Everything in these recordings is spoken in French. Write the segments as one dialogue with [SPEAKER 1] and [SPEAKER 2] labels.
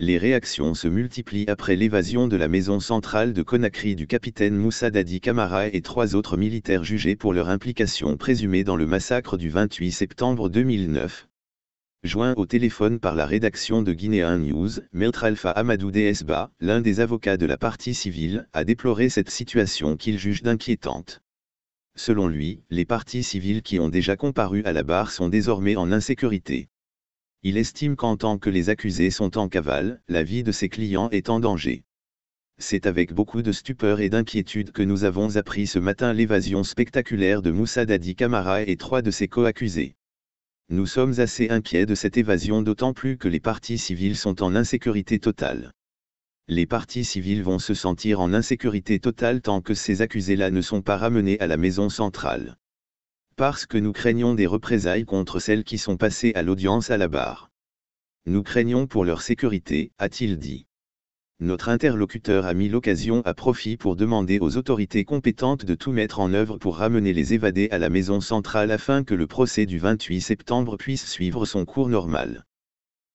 [SPEAKER 1] Les réactions se multiplient après l'évasion de la maison centrale de Conakry du capitaine Moussa Dadi Kamara et trois autres militaires jugés pour leur implication présumée dans le massacre du 28 septembre 2009. Joint au téléphone par la rédaction de Guinéen News, Meltralfa Amadou Desba, l'un des avocats de la partie civile, a déploré cette situation qu'il juge d'inquiétante. Selon lui, les parties civiles qui ont déjà comparu à la barre sont désormais en insécurité. Il estime qu'en tant que les accusés sont en cavale, la vie de ses clients est en danger. C'est avec beaucoup de stupeur et d'inquiétude que nous avons appris ce matin l'évasion spectaculaire de Moussa Dadi Kamara et trois de ses co-accusés. Nous sommes assez inquiets de cette évasion d'autant plus que les parties civiles sont en insécurité totale. Les parties civiles vont se sentir en insécurité totale tant que ces accusés-là ne sont pas ramenés à la maison centrale parce que nous craignons des représailles contre celles qui sont passées à l'audience à la barre. Nous craignons pour leur sécurité, a-t-il dit. Notre interlocuteur a mis l'occasion à profit pour demander aux autorités compétentes de tout mettre en œuvre pour ramener les évadés à la maison centrale afin que le procès du 28 septembre puisse suivre son cours normal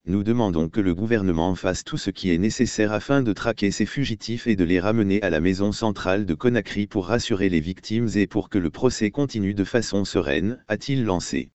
[SPEAKER 1] nous demandons que le gouvernement fasse tout ce qui est nécessaire afin de traquer ces fugitifs et de les ramener à la maison centrale de Conakry pour rassurer les victimes et pour que le procès continue de façon sereine, a-t-il lancé.